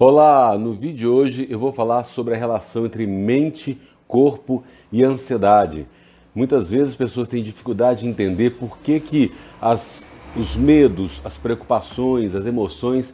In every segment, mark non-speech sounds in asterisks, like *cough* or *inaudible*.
Olá, no vídeo de hoje eu vou falar sobre a relação entre mente, corpo e ansiedade. Muitas vezes as pessoas têm dificuldade de entender por que, que as, os medos, as preocupações, as emoções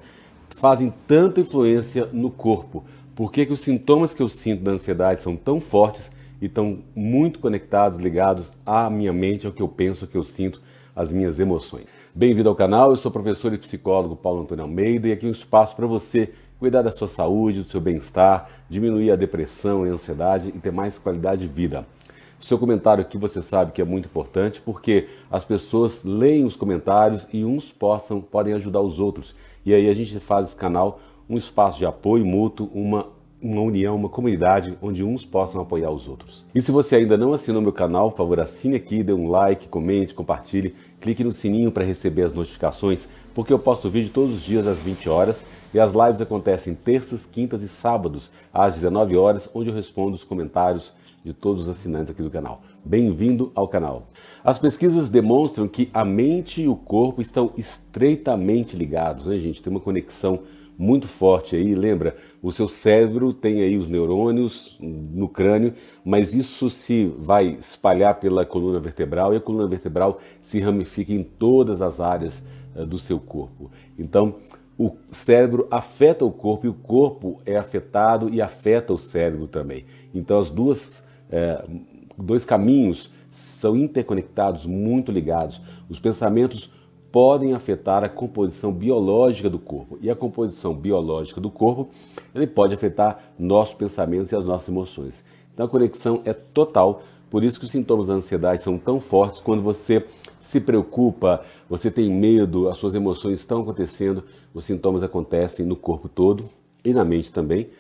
fazem tanta influência no corpo. Por que, que os sintomas que eu sinto da ansiedade são tão fortes e estão muito conectados, ligados à minha mente, ao que eu penso, ao que eu sinto, às minhas emoções. Bem-vindo ao canal, eu sou o professor e psicólogo Paulo Antônio Almeida e aqui um espaço para você cuidar da sua saúde, do seu bem-estar, diminuir a depressão e a ansiedade e ter mais qualidade de vida. Seu comentário aqui você sabe que é muito importante porque as pessoas leem os comentários e uns possam, podem ajudar os outros. E aí a gente faz esse canal um espaço de apoio mútuo, uma uma união, uma comunidade onde uns possam apoiar os outros. E se você ainda não assinou meu canal, por favor, assine aqui, dê um like, comente, compartilhe, clique no sininho para receber as notificações, porque eu posto vídeo todos os dias às 20 horas e as lives acontecem terças, quintas e sábados às 19 horas, onde eu respondo os comentários de todos os assinantes aqui do canal. Bem-vindo ao canal. As pesquisas demonstram que a mente e o corpo estão estreitamente ligados, né, gente? Tem uma conexão muito forte aí, lembra? O seu cérebro tem aí os neurônios no crânio, mas isso se vai espalhar pela coluna vertebral e a coluna vertebral se ramifica em todas as áreas eh, do seu corpo. Então, o cérebro afeta o corpo e o corpo é afetado e afeta o cérebro também. Então, as duas é, dois caminhos são interconectados, muito ligados. Os pensamentos podem afetar a composição biológica do corpo. E a composição biológica do corpo, ele pode afetar nossos pensamentos e as nossas emoções. Então a conexão é total, por isso que os sintomas da ansiedade são tão fortes quando você se preocupa, você tem medo, as suas emoções estão acontecendo, os sintomas acontecem no corpo todo e na mente também,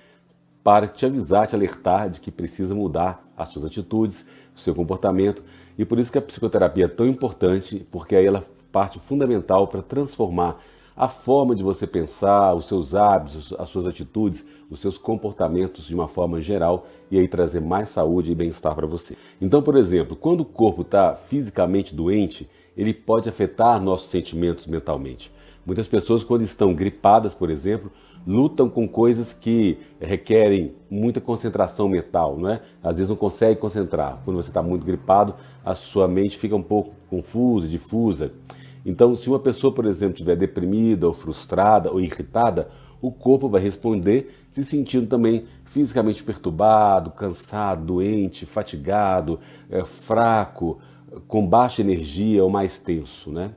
para te avisar, te alertar de que precisa mudar as suas atitudes, o seu comportamento. E por isso que a psicoterapia é tão importante, porque aí ela parte fundamental para transformar a forma de você pensar, os seus hábitos, as suas atitudes, os seus comportamentos de uma forma geral e aí trazer mais saúde e bem-estar para você. Então, por exemplo, quando o corpo está fisicamente doente, ele pode afetar nossos sentimentos mentalmente. Muitas pessoas, quando estão gripadas, por exemplo, lutam com coisas que requerem muita concentração mental, não é? Às vezes não consegue concentrar. Quando você está muito gripado, a sua mente fica um pouco confusa, difusa. Então, se uma pessoa, por exemplo, estiver deprimida ou frustrada ou irritada, o corpo vai responder se sentindo também fisicamente perturbado, cansado, doente, fatigado, é, fraco, com baixa energia ou mais tenso, né?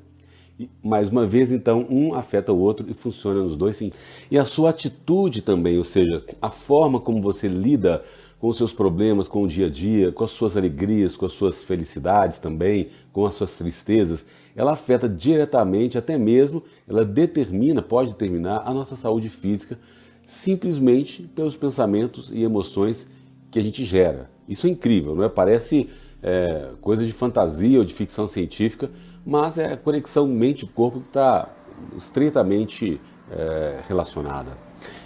E, mais uma vez, então, um afeta o outro e funciona nos dois sim. E a sua atitude também, ou seja, a forma como você lida com os seus problemas, com o dia a dia, com as suas alegrias, com as suas felicidades também, com as suas tristezas, ela afeta diretamente, até mesmo ela determina, pode determinar a nossa saúde física simplesmente pelos pensamentos e emoções que a gente gera. Isso é incrível, não é? Parece é, coisa de fantasia ou de ficção científica, mas é a conexão mente-corpo que está estreitamente é, relacionada.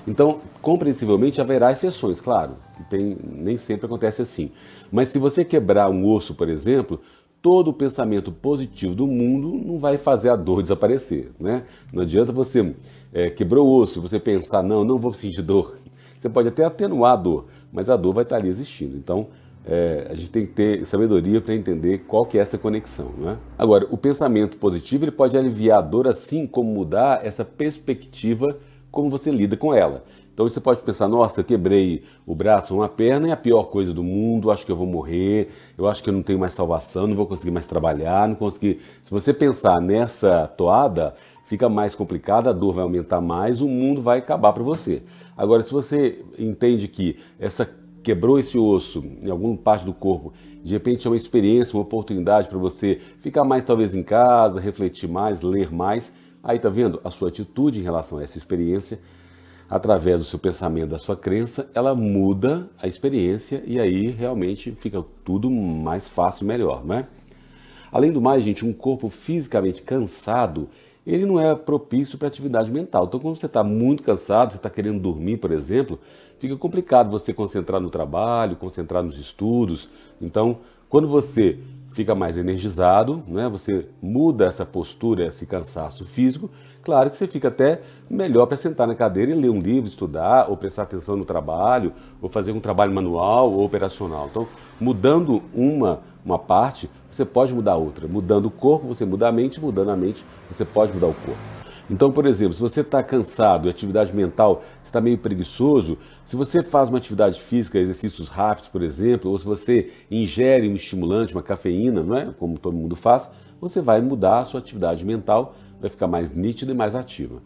Então, compreensivelmente, haverá exceções, claro, tem, nem sempre acontece assim. Mas se você quebrar um osso, por exemplo, todo o pensamento positivo do mundo não vai fazer a dor desaparecer, né? Não adianta você é, quebrou o osso, você pensar, não, não vou sentir dor. Você pode até atenuar a dor, mas a dor vai estar ali existindo. Então, é, a gente tem que ter sabedoria para entender qual que é essa conexão, né? Agora, o pensamento positivo ele pode aliviar a dor assim como mudar essa perspectiva como você lida com ela. Então você pode pensar, nossa, quebrei o braço, uma perna, é a pior coisa do mundo, acho que eu vou morrer, eu acho que eu não tenho mais salvação, não vou conseguir mais trabalhar, não conseguir. Se você pensar nessa toada, fica mais complicada, a dor vai aumentar mais, o mundo vai acabar para você. Agora, se você entende que essa quebrou esse osso em alguma parte do corpo, de repente é uma experiência, uma oportunidade para você ficar mais talvez em casa, refletir mais, ler mais, aí tá vendo a sua atitude em relação a essa experiência através do seu pensamento, da sua crença, ela muda a experiência e aí realmente fica tudo mais fácil, melhor, né? Além do mais, gente, um corpo fisicamente cansado, ele não é propício para atividade mental. Então, quando você está muito cansado, você está querendo dormir, por exemplo, fica complicado você concentrar no trabalho, concentrar nos estudos. Então, quando você fica mais energizado, né? Você muda essa postura, esse cansaço físico. Claro que você fica até melhor para sentar na cadeira e ler um livro, estudar, ou prestar atenção no trabalho, ou fazer um trabalho manual ou operacional. Então, mudando uma uma parte, você pode mudar outra. Mudando o corpo, você muda a mente, mudando a mente, você pode mudar o corpo. Então, por exemplo, se você está cansado, atividade mental, está meio preguiçoso, se você faz uma atividade física, exercícios rápidos, por exemplo, ou se você ingere um estimulante, uma cafeína, não é? Como todo mundo faz, você vai mudar a sua atividade mental, vai ficar mais nítida e mais ativa.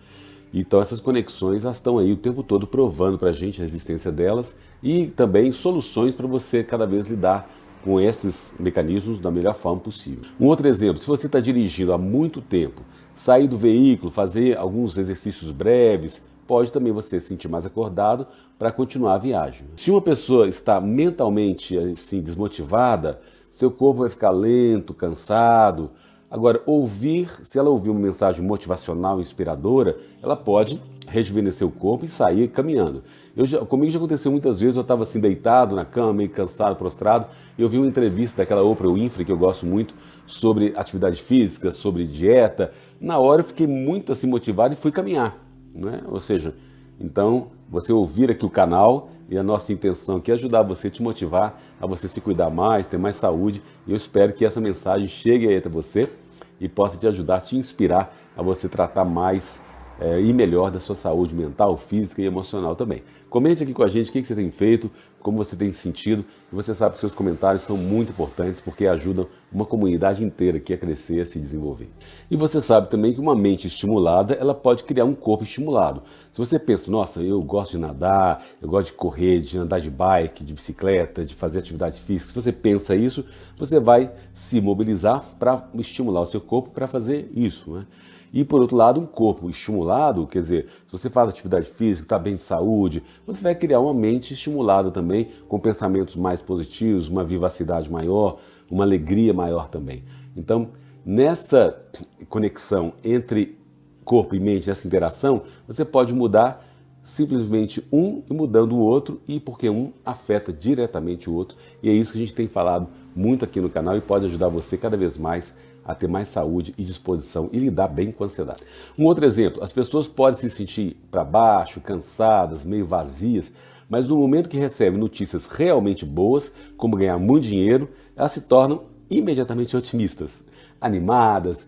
Então essas conexões elas estão aí o tempo todo provando para a gente a existência delas e também soluções para você cada vez lidar com esses mecanismos da melhor forma possível. Um outro exemplo, se você está dirigindo há muito tempo Sair do veículo, fazer alguns exercícios breves, pode também você se sentir mais acordado para continuar a viagem. Se uma pessoa está mentalmente assim desmotivada, seu corpo vai ficar lento, cansado. Agora, ouvir, se ela ouvir uma mensagem motivacional, inspiradora, ela pode rejuvenescer o corpo e sair caminhando. Eu já, comigo já aconteceu muitas vezes, eu estava assim deitado na cama, meio cansado, prostrado, e eu vi uma entrevista daquela Oprah Winfrey, que eu gosto muito, sobre atividade física, sobre dieta. Na hora eu fiquei muito assim motivado e fui caminhar, né? Ou seja, então você ouvir aqui o canal e a nossa intenção aqui é ajudar você, te motivar a você se cuidar mais, ter mais saúde. E eu espero que essa mensagem chegue aí até você e possa te ajudar, te inspirar a você tratar mais é, e melhor da sua saúde mental, física e emocional também. Comente aqui com a gente o que você tem feito, como você tem sentido você sabe que seus comentários são muito importantes porque ajudam uma comunidade inteira que a crescer, a se desenvolver. E você sabe também que uma mente estimulada, ela pode criar um corpo estimulado. Se você pensa, nossa, eu gosto de nadar, eu gosto de correr, de andar de bike, de bicicleta, de fazer atividade física, se você pensa isso, você vai se mobilizar para estimular o seu corpo para fazer isso, né? E por outro lado, um corpo estimulado, quer dizer, se você faz atividade física, está bem de saúde, você vai criar uma mente estimulada também, com pensamentos mais positivos, uma vivacidade maior, uma alegria maior também. Então, nessa conexão entre corpo e mente, nessa interação, você pode mudar simplesmente um e mudando o outro, e porque um afeta diretamente o outro. E é isso que a gente tem falado muito aqui no canal e pode ajudar você cada vez mais a ter mais saúde e disposição e lidar bem com a ansiedade. Um outro exemplo, as pessoas podem se sentir para baixo, cansadas, meio vazias, mas no momento que recebe notícias realmente boas, como ganhar muito dinheiro, elas se tornam imediatamente otimistas, animadas,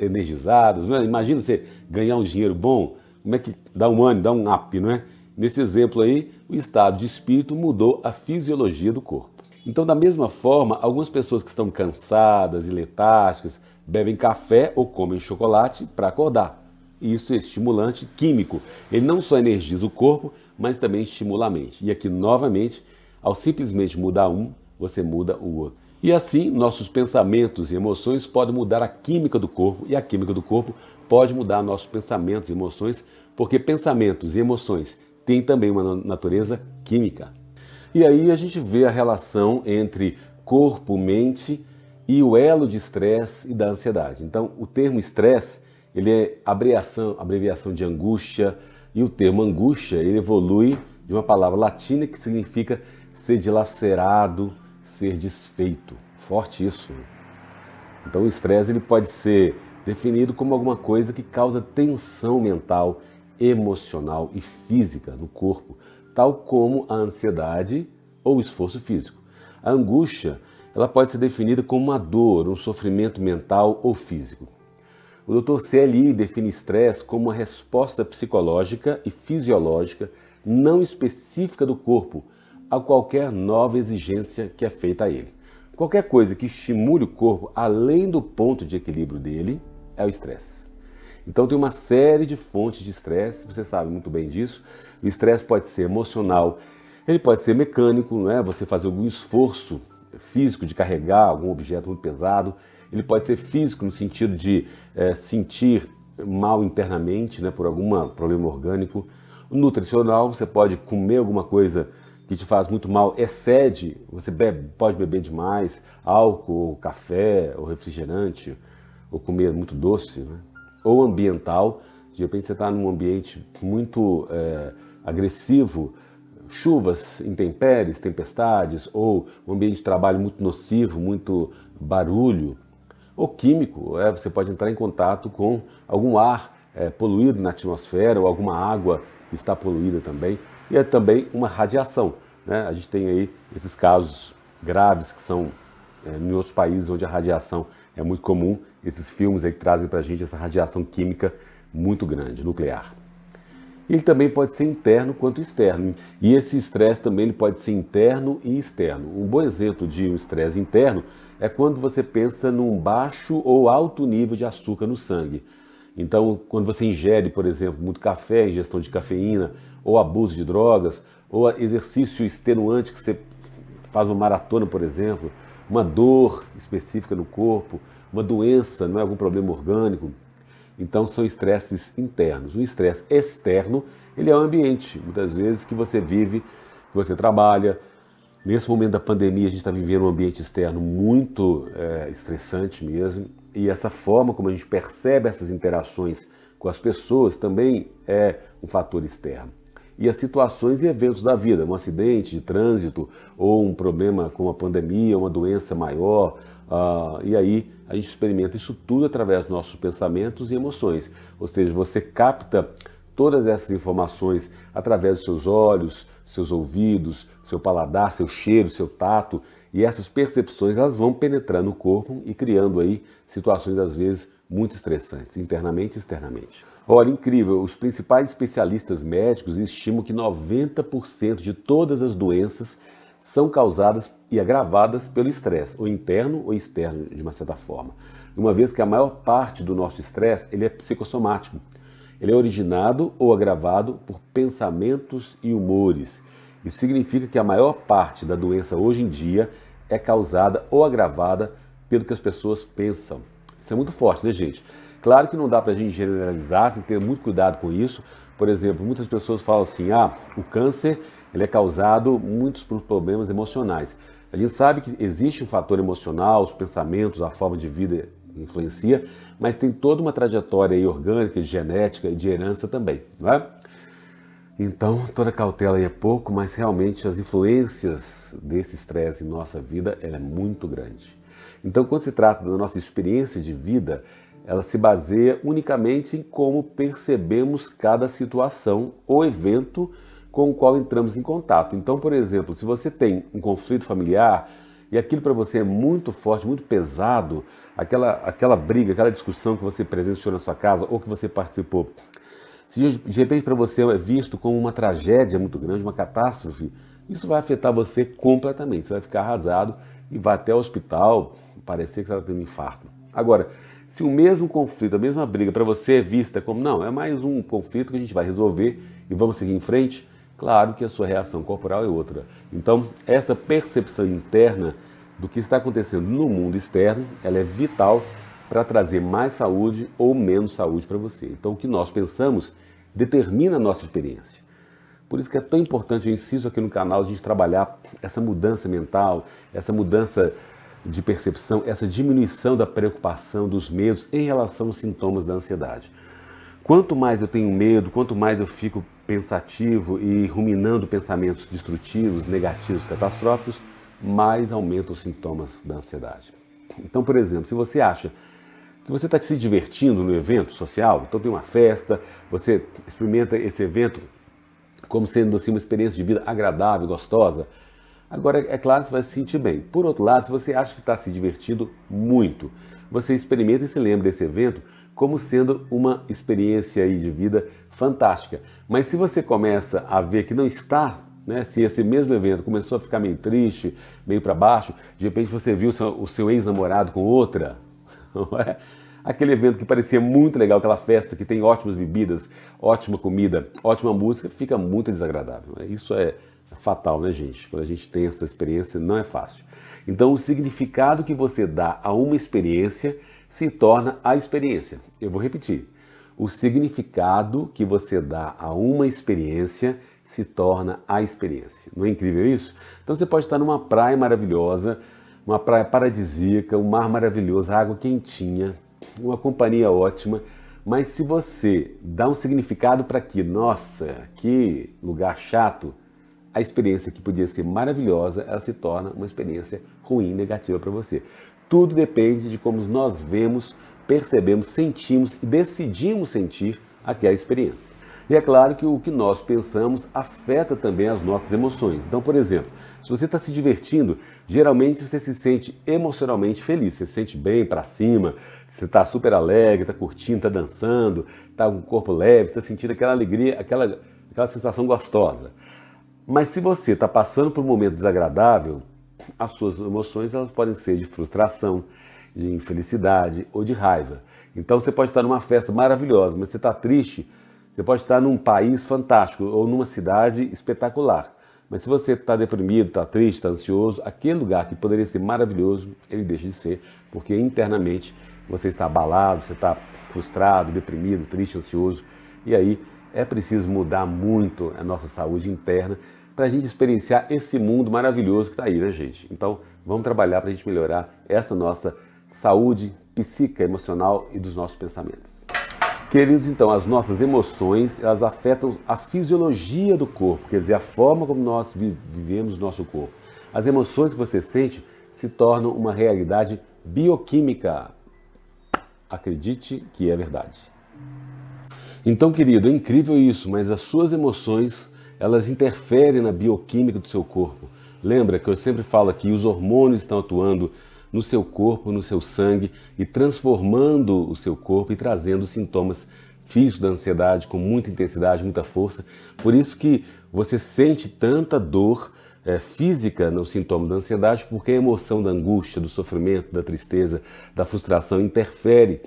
energizadas. Né? Imagina você ganhar um dinheiro bom, como é que dá um ano, dá um up, não é? Nesse exemplo aí, o estado de espírito mudou a fisiologia do corpo. Então, da mesma forma, algumas pessoas que estão cansadas e letárgicas bebem café ou comem chocolate para acordar. Isso é estimulante químico. Ele não só energiza o corpo, mas também estimula a mente. E aqui, novamente, ao simplesmente mudar um, você muda o outro. E assim, nossos pensamentos e emoções podem mudar a química do corpo, e a química do corpo pode mudar nossos pensamentos e emoções, porque pensamentos e emoções têm também uma natureza química. E aí a gente vê a relação entre corpo, mente e o elo de estresse e da ansiedade. Então, o termo estresse ele é abreviação, abreviação de angústia, e o termo angústia ele evolui de uma palavra latina que significa ser dilacerado, ser desfeito. Forte isso. Né? Então o estresse ele pode ser definido como alguma coisa que causa tensão mental, emocional e física no corpo, tal como a ansiedade ou o esforço físico. A angústia ela pode ser definida como uma dor, um sofrimento mental ou físico. O Dr. CLI define estresse como uma resposta psicológica e fisiológica não específica do corpo a qualquer nova exigência que é feita a ele. Qualquer coisa que estimule o corpo além do ponto de equilíbrio dele é o estresse. Então tem uma série de fontes de estresse, você sabe muito bem disso. O estresse pode ser emocional, ele pode ser mecânico, não é? Você fazer algum esforço físico de carregar algum objeto muito pesado, ele pode ser físico no sentido de é, sentir mal internamente, né, por algum problema orgânico. Nutricional, você pode comer alguma coisa que te faz muito mal, excede, você bebe, pode beber demais, álcool, café, ou refrigerante, ou comer muito doce, né? ou ambiental, de repente você está num ambiente muito é, agressivo, chuvas, intempéries, tempestades, ou um ambiente de trabalho muito nocivo, muito barulho, ou químico. É, você pode entrar em contato com algum ar é, poluído na atmosfera ou alguma água que está poluída também. E é também uma radiação. Né? A gente tem aí esses casos graves que são é, em outros países onde a radiação é muito comum. Esses filmes aí que trazem para a gente essa radiação química muito grande, nuclear. Ele também pode ser interno quanto externo. E esse estresse também ele pode ser interno e externo. Um bom exemplo de um estresse interno é quando você pensa num baixo ou alto nível de açúcar no sangue. Então, quando você ingere, por exemplo, muito café, ingestão de cafeína, ou abuso de drogas, ou exercício extenuante que você faz uma maratona, por exemplo, uma dor específica no corpo, uma doença, não é algum problema orgânico, então são estresses internos. O estresse externo, ele é o ambiente, muitas vezes que você vive, que você trabalha. Nesse momento da pandemia, a gente está vivendo um ambiente externo muito é, estressante mesmo. E essa forma como a gente percebe essas interações com as pessoas também é um fator externo. E as situações e eventos da vida, um acidente de trânsito ou um problema com a pandemia, uma doença maior, uh, e aí a gente experimenta isso tudo através dos nossos pensamentos e emoções. Ou seja, você capta todas essas informações através dos seus olhos, seus ouvidos, seu paladar, seu cheiro, seu tato, e essas percepções elas vão penetrando o corpo e criando aí situações às vezes muito estressantes, internamente e externamente. Olha, incrível, os principais especialistas médicos estimam que 90% de todas as doenças são causadas e agravadas pelo estresse, ou interno ou externo, de uma certa forma. Uma vez que a maior parte do nosso estresse ele é psicossomático. Ele é originado ou agravado por pensamentos e humores. Isso significa que a maior parte da doença hoje em dia é causada ou agravada pelo que as pessoas pensam. Isso é muito forte, né, gente? Claro que não dá para a gente generalizar, tem que ter muito cuidado com isso. Por exemplo, muitas pessoas falam assim: ah, o câncer ele é causado muitos por problemas emocionais. A gente sabe que existe um fator emocional, os pensamentos, a forma de vida influencia, mas tem toda uma trajetória orgânica, genética e de herança também, não é? Então, toda cautela aí é pouco, mas realmente as influências desse estresse em nossa vida ela é muito grande. Então, quando se trata da nossa experiência de vida, ela se baseia unicamente em como percebemos cada situação ou evento com o qual entramos em contato. Então, por exemplo, se você tem um conflito familiar e aquilo para você é muito forte, muito pesado, aquela, aquela briga, aquela discussão que você presenciou na sua casa ou que você participou, se de repente para você é visto como uma tragédia muito grande, uma catástrofe, isso vai afetar você completamente. Você vai ficar arrasado e vai até o hospital parecer que você está tendo um infarto. Agora, se o mesmo conflito, a mesma briga para você é vista como não, é mais um conflito que a gente vai resolver e vamos seguir em frente, Claro que a sua reação corporal é outra. Então, essa percepção interna do que está acontecendo no mundo externo, ela é vital para trazer mais saúde ou menos saúde para você. Então, o que nós pensamos determina a nossa experiência. Por isso que é tão importante, eu insisto aqui no canal, a gente trabalhar essa mudança mental, essa mudança de percepção, essa diminuição da preocupação, dos medos em relação aos sintomas da ansiedade. Quanto mais eu tenho medo, quanto mais eu fico pensativo e ruminando pensamentos destrutivos, negativos, catastróficos, mais aumentam os sintomas da ansiedade. Então, por exemplo, se você acha que você está se divertindo no evento social, então tem uma festa, você experimenta esse evento como sendo assim uma experiência de vida agradável, gostosa, agora é claro que você vai se sentir bem. Por outro lado, se você acha que está se divertindo muito, você experimenta e se lembra desse evento, como sendo uma experiência aí de vida fantástica. Mas se você começa a ver que não está, né, se esse mesmo evento começou a ficar meio triste, meio para baixo, de repente você viu o seu, seu ex-namorado com outra, *laughs* não é? aquele evento que parecia muito legal, aquela festa que tem ótimas bebidas, ótima comida, ótima música, fica muito desagradável. Né? Isso é fatal, né, gente? Quando a gente tem essa experiência, não é fácil. Então, o significado que você dá a uma experiência se torna a experiência. Eu vou repetir. O significado que você dá a uma experiência se torna a experiência. Não é incrível isso? Então você pode estar numa praia maravilhosa, uma praia paradisíaca, um mar maravilhoso, água quentinha, uma companhia ótima, mas se você dá um significado para que, nossa, que lugar chato, a experiência que podia ser maravilhosa, ela se torna uma experiência ruim, negativa para você. Tudo depende de como nós vemos, percebemos, sentimos e decidimos sentir aquela experiência. E é claro que o que nós pensamos afeta também as nossas emoções. Então, por exemplo, se você está se divertindo, geralmente você se sente emocionalmente feliz, você se sente bem para cima, você está super alegre, está curtindo, está dançando, está com o corpo leve, está sentindo aquela alegria, aquela, aquela sensação gostosa. Mas se você está passando por um momento desagradável, as suas emoções elas podem ser de frustração, de infelicidade ou de raiva. Então você pode estar numa festa maravilhosa, mas você está triste, você pode estar num país fantástico ou numa cidade espetacular. Mas se você está deprimido, está triste, está ansioso, aquele lugar que poderia ser maravilhoso, ele deixa de ser, porque internamente você está abalado, você está frustrado, deprimido, triste, ansioso. E aí é preciso mudar muito a nossa saúde interna para a gente experienciar esse mundo maravilhoso que está aí, né, gente? Então, vamos trabalhar para a gente melhorar essa nossa saúde psíquica, emocional e dos nossos pensamentos. Queridos, então, as nossas emoções, elas afetam a fisiologia do corpo, quer dizer, a forma como nós vivemos o nosso corpo. As emoções que você sente se tornam uma realidade bioquímica. Acredite que é verdade. Então, querido, é incrível isso, mas as suas emoções elas interferem na bioquímica do seu corpo. Lembra que eu sempre falo aqui, os hormônios estão atuando no seu corpo, no seu sangue e transformando o seu corpo e trazendo sintomas físicos da ansiedade com muita intensidade, muita força. Por isso que você sente tanta dor é, física no sintoma da ansiedade, porque a emoção da angústia, do sofrimento, da tristeza, da frustração interfere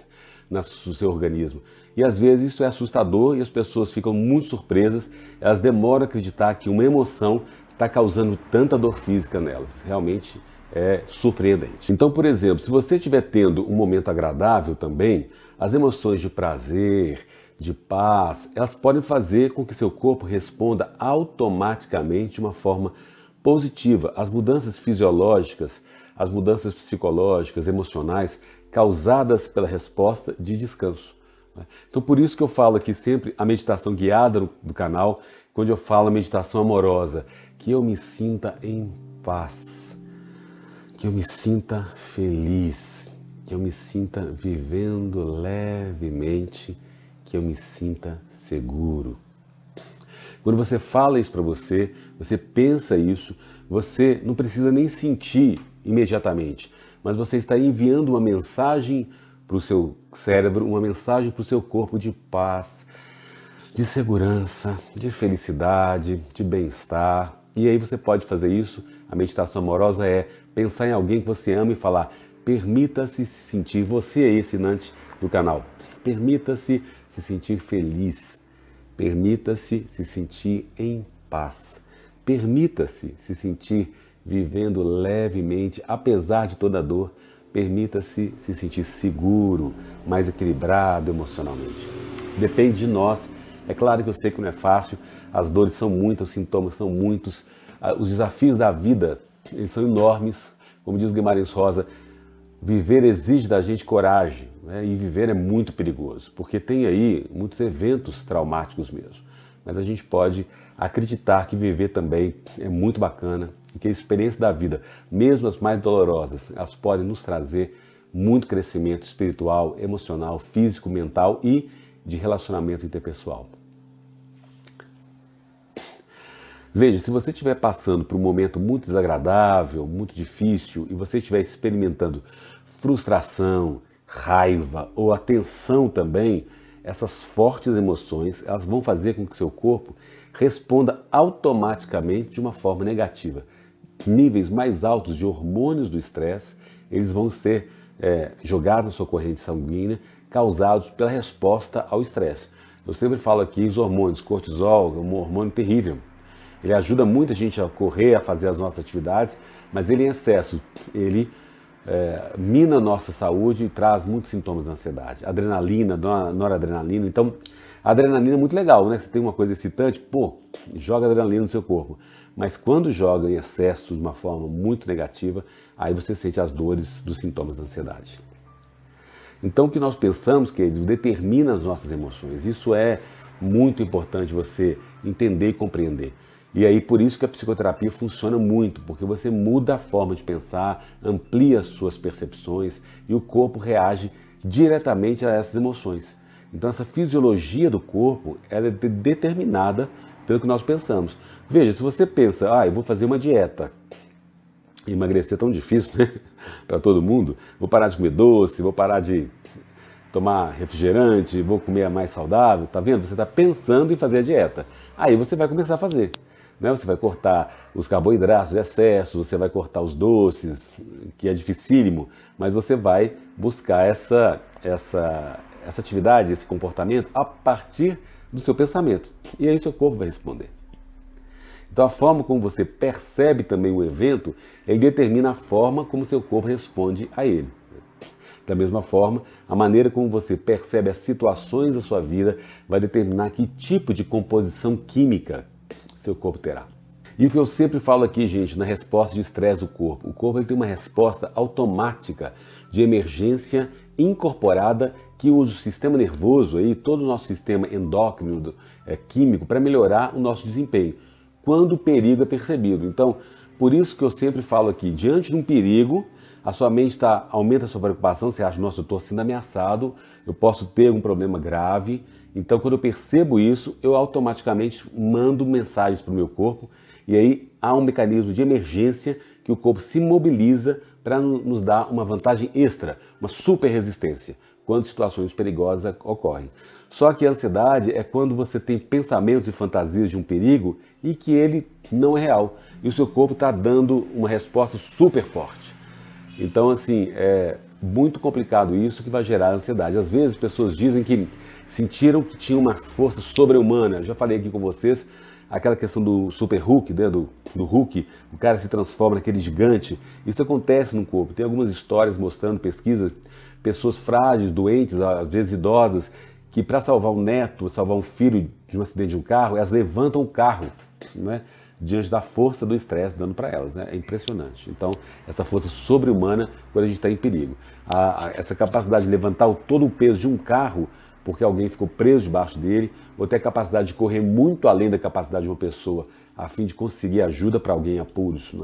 no seu organismo. E às vezes isso é assustador e as pessoas ficam muito surpresas, elas demoram a acreditar que uma emoção está causando tanta dor física nelas. Realmente é surpreendente. Então, por exemplo, se você estiver tendo um momento agradável também, as emoções de prazer, de paz, elas podem fazer com que seu corpo responda automaticamente de uma forma positiva. As mudanças fisiológicas, as mudanças psicológicas, emocionais causadas pela resposta de descanso. Né? Então, por isso que eu falo aqui sempre a meditação guiada do canal, quando eu falo meditação amorosa, que eu me sinta em paz, que eu me sinta feliz, que eu me sinta vivendo levemente, que eu me sinta seguro. Quando você fala isso para você, você pensa isso, você não precisa nem sentir imediatamente, mas você está enviando uma mensagem para o seu cérebro, uma mensagem para o seu corpo de paz, de segurança, de felicidade, de bem-estar. E aí você pode fazer isso. A meditação amorosa é pensar em alguém que você ama e falar: permita-se se sentir. Você é ensinante do canal. Permita-se se sentir feliz. Permita-se se sentir em paz. Permita-se se sentir vivendo levemente, apesar de toda a dor, Permita-se se sentir seguro, mais equilibrado emocionalmente. Depende de nós. É claro que eu sei que não é fácil, as dores são muitas, os sintomas são muitos, ah, os desafios da vida eles são enormes. Como diz Guimarães Rosa, viver exige da gente coragem né? e viver é muito perigoso, porque tem aí muitos eventos traumáticos mesmo. Mas a gente pode acreditar que viver também é muito bacana, e que a experiência da vida, mesmo as mais dolorosas, elas podem nos trazer muito crescimento espiritual, emocional, físico, mental e de relacionamento interpessoal. Veja, se você estiver passando por um momento muito desagradável, muito difícil e você estiver experimentando frustração, raiva ou atenção também, essas fortes emoções, elas vão fazer com que seu corpo responda automaticamente de uma forma negativa níveis mais altos de hormônios do estresse, eles vão ser é, jogados na sua corrente sanguínea, causados pela resposta ao estresse. Eu sempre falo aqui os hormônios, cortisol é um hormônio terrível. Ele ajuda muita gente a correr, a fazer as nossas atividades, mas ele é em excesso, ele é, mina a nossa saúde e traz muitos sintomas da ansiedade. Adrenalina, noradrenalina. Então, a adrenalina é muito legal, né? Você tem uma coisa excitante, pô, joga adrenalina no seu corpo. Mas quando joga em excesso de uma forma muito negativa, aí você sente as dores dos sintomas da ansiedade. Então, o que nós pensamos, queridos, determina as nossas emoções. Isso é muito importante você entender e compreender. E aí, por isso que a psicoterapia funciona muito, porque você muda a forma de pensar, amplia as suas percepções e o corpo reage diretamente a essas emoções. Então, essa fisiologia do corpo ela é determinada pelo que nós pensamos. Veja, se você pensa, ah, eu vou fazer uma dieta, emagrecer é tão difícil, né? *laughs* para todo mundo, vou parar de comer doce, vou parar de tomar refrigerante, vou comer mais saudável, tá vendo? Você está pensando em fazer a dieta. Aí você vai começar a fazer. Né? Você vai cortar os carboidratos excessos, você vai cortar os doces, que é dificílimo, mas você vai buscar essa, essa, essa atividade, esse comportamento a partir do seu pensamento. E aí seu corpo vai responder. Então a forma como você percebe também o evento, ele determina a forma como seu corpo responde a ele. Da mesma forma, a maneira como você percebe as situações da sua vida vai determinar que tipo de composição química seu corpo terá. E o que eu sempre falo aqui, gente, na resposta de estresse do corpo, o corpo ele tem uma resposta automática de emergência incorporada que usa o sistema nervoso, aí, todo o nosso sistema endócrino, é, químico, para melhorar o nosso desempenho, quando o perigo é percebido. Então, por isso que eu sempre falo aqui, diante de um perigo, a sua mente tá, aumenta a sua preocupação, você acha, nossa, eu estou sendo ameaçado, eu posso ter algum problema grave. Então, quando eu percebo isso, eu automaticamente mando mensagens para o meu corpo e aí há um mecanismo de emergência que o corpo se mobiliza para nos dar uma vantagem extra, uma super resistência quando situações perigosas ocorrem. Só que a ansiedade é quando você tem pensamentos e fantasias de um perigo e que ele não é real. E o seu corpo está dando uma resposta super forte. Então, assim, é muito complicado isso que vai gerar ansiedade. Às vezes, pessoas dizem que sentiram que tinham uma força sobre-humana. Já falei aqui com vocês aquela questão do super Hulk, né, do, do Hulk, o cara se transforma naquele gigante. Isso acontece no corpo. Tem algumas histórias mostrando pesquisas pessoas frágeis, doentes, às vezes idosas, que para salvar um neto, salvar um filho de um acidente de um carro, elas levantam o carro, né? diante da força do estresse dando para elas. Né? É impressionante. Então, essa força sobre-humana quando a gente está em perigo. A, a, essa capacidade de levantar o, todo o peso de um carro porque alguém ficou preso debaixo dele, ou ter a capacidade de correr muito além da capacidade de uma pessoa a fim de conseguir ajuda para alguém em é apuros.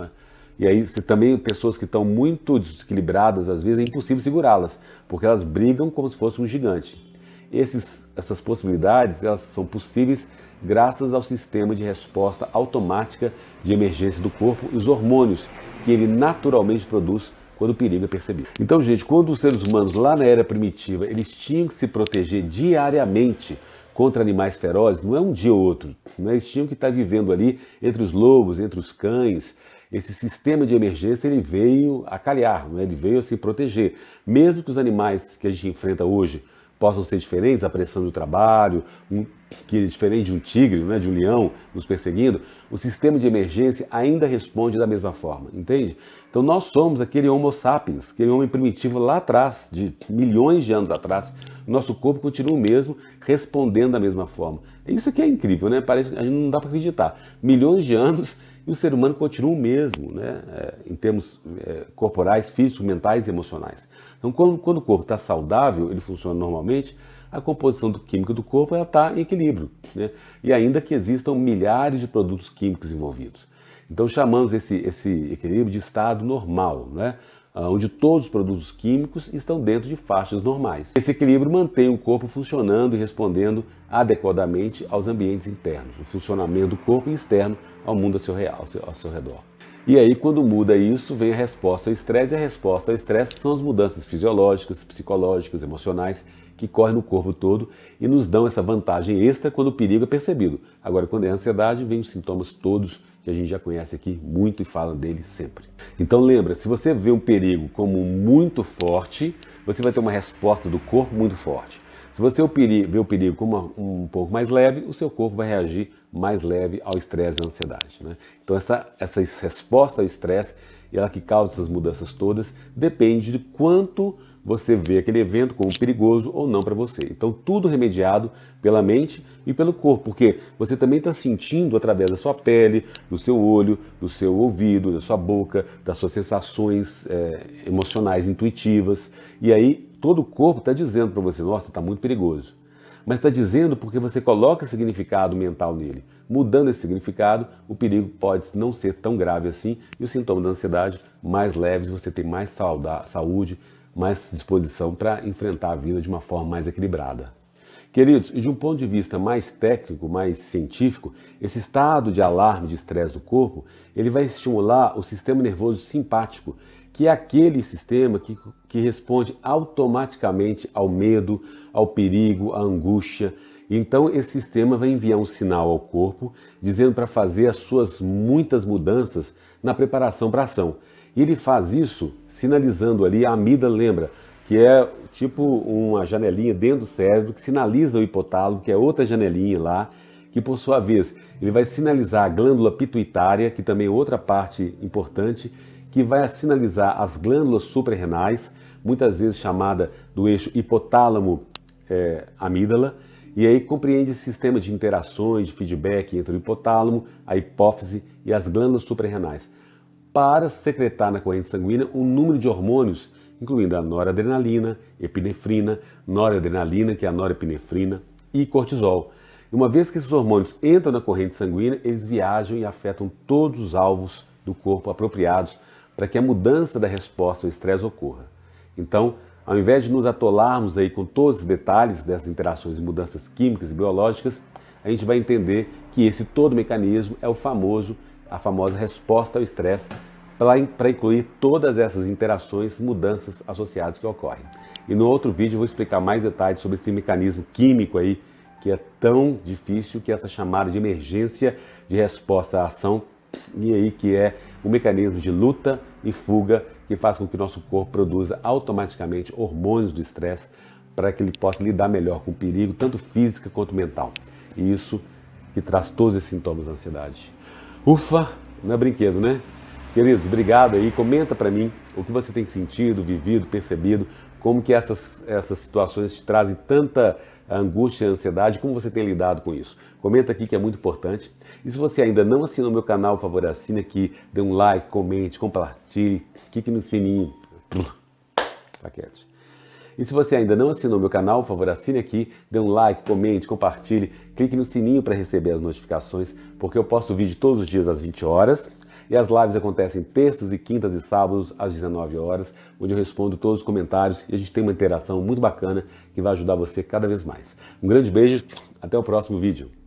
E aí se também pessoas que estão muito desequilibradas, às vezes é impossível segurá-las, porque elas brigam como se fosse um gigante. Esses, essas possibilidades elas são possíveis graças ao sistema de resposta automática de emergência do corpo e os hormônios que ele naturalmente produz quando o perigo é percebido. Então, gente, quando os seres humanos lá na era primitiva eles tinham que se proteger diariamente contra animais ferozes, não é um dia ou outro. Né? Eles tinham que estar vivendo ali entre os lobos, entre os cães, esse sistema de emergência ele veio a calhar, né? ele veio a se proteger. Mesmo que os animais que a gente enfrenta hoje possam ser diferentes, a pressão do trabalho, um, que é diferente de um tigre, né, de um leão nos perseguindo, o sistema de emergência ainda responde da mesma forma, entende? Então nós somos aquele homo sapiens, aquele homem primitivo lá atrás, de milhões de anos atrás, nosso corpo continua o mesmo, respondendo da mesma forma. Isso aqui é incrível, né? Parece, a gente não dá para acreditar. Milhões de anos e o ser humano continua o mesmo, né? É, em termos é, corporais, físicos, mentais e emocionais. Então, quando, quando o corpo está saudável, ele funciona normalmente, a composição do química do corpo está em equilíbrio. Né? E ainda que existam milhares de produtos químicos envolvidos. Então, chamamos esse, esse equilíbrio de estado normal. Né? Ah, onde todos os produtos químicos estão dentro de faixas normais. Esse equilíbrio mantém o corpo funcionando e respondendo adequadamente aos ambientes internos, o funcionamento do corpo externo ao mundo ao seu, real, ao seu, ao seu redor. E aí, quando muda isso, vem a resposta ao estresse, e a resposta ao estresse são as mudanças fisiológicas, psicológicas, emocionais que correm no corpo todo e nos dão essa vantagem extra quando o perigo é percebido. Agora, quando é ansiedade, vem os sintomas todos que a gente já conhece aqui muito e fala dele sempre. Então lembra, se você vê um perigo como muito forte, você vai ter uma resposta do corpo muito forte. Se você vê o perigo como um pouco mais leve, o seu corpo vai reagir mais leve ao estresse e à ansiedade. Né? Então essa, essa resposta ao estresse, ela que causa essas mudanças todas, depende de quanto você vê aquele evento como perigoso ou não para você. Então, tudo remediado pela mente e pelo corpo, porque você também está sentindo através da sua pele, do seu olho, do seu ouvido, da sua boca, das suas sensações é, emocionais, intuitivas. E aí, todo o corpo está dizendo para você: nossa, está muito perigoso. Mas está dizendo porque você coloca significado mental nele. Mudando esse significado, o perigo pode não ser tão grave assim e os sintomas da ansiedade mais leves, você tem mais saúde, mais disposição para enfrentar a vida de uma forma mais equilibrada. Queridos, e de um ponto de vista mais técnico, mais científico, esse estado de alarme, de estresse do corpo, ele vai estimular o sistema nervoso simpático, que é aquele sistema que, que responde automaticamente ao medo, ao perigo, à angústia. Então, esse sistema vai enviar um sinal ao corpo dizendo para fazer as suas muitas mudanças na preparação para a ação. E ele faz isso sinalizando ali, a amida lembra, que é tipo uma janelinha dentro do cérebro que sinaliza o hipotálamo, que é outra janelinha lá, que por sua vez ele vai sinalizar a glândula pituitária, que também é outra parte importante, que vai sinalizar as glândulas suprarrenais, muitas vezes chamada do eixo hipotálamo é, e aí compreende esse sistema de interações, de feedback entre o hipotálamo, a hipófise e as glândulas suprarrenais para secretar na corrente sanguínea um número de hormônios, incluindo a noradrenalina, epinefrina, noradrenalina, que é a norepinefrina, e cortisol. Uma vez que esses hormônios entram na corrente sanguínea, eles viajam e afetam todos os alvos do corpo apropriados para que a mudança da resposta ao estresse ocorra. Então, ao invés de nos atolarmos aí com todos os detalhes dessas interações e mudanças químicas e biológicas, a gente vai entender que esse todo mecanismo é o famoso a famosa resposta ao estresse, para incluir todas essas interações, mudanças associadas que ocorrem. E no outro vídeo eu vou explicar mais detalhes sobre esse mecanismo químico aí, que é tão difícil que é essa chamada de emergência de resposta à ação, e aí que é um mecanismo de luta e fuga que faz com que o nosso corpo produza automaticamente hormônios do estresse para que ele possa lidar melhor com o perigo, tanto físico quanto mental. E isso que traz todos esses sintomas da ansiedade. Ufa, não é brinquedo, né? Queridos, obrigado aí. Comenta para mim o que você tem sentido, vivido, percebido, como que essas, essas situações te trazem tanta angústia ansiedade, como você tem lidado com isso. Comenta aqui que é muito importante. E se você ainda não assinou o meu canal, por favor, assine aqui, dê um like, comente, compartilhe, clique no sininho. Paquete. Tá e se você ainda não assinou meu canal, por favor, assine aqui, dê um like, comente, compartilhe, clique no sininho para receber as notificações, porque eu posto vídeo todos os dias às 20 horas. E as lives acontecem terças e quintas e sábados às 19 horas, onde eu respondo todos os comentários e a gente tem uma interação muito bacana que vai ajudar você cada vez mais. Um grande beijo, até o próximo vídeo.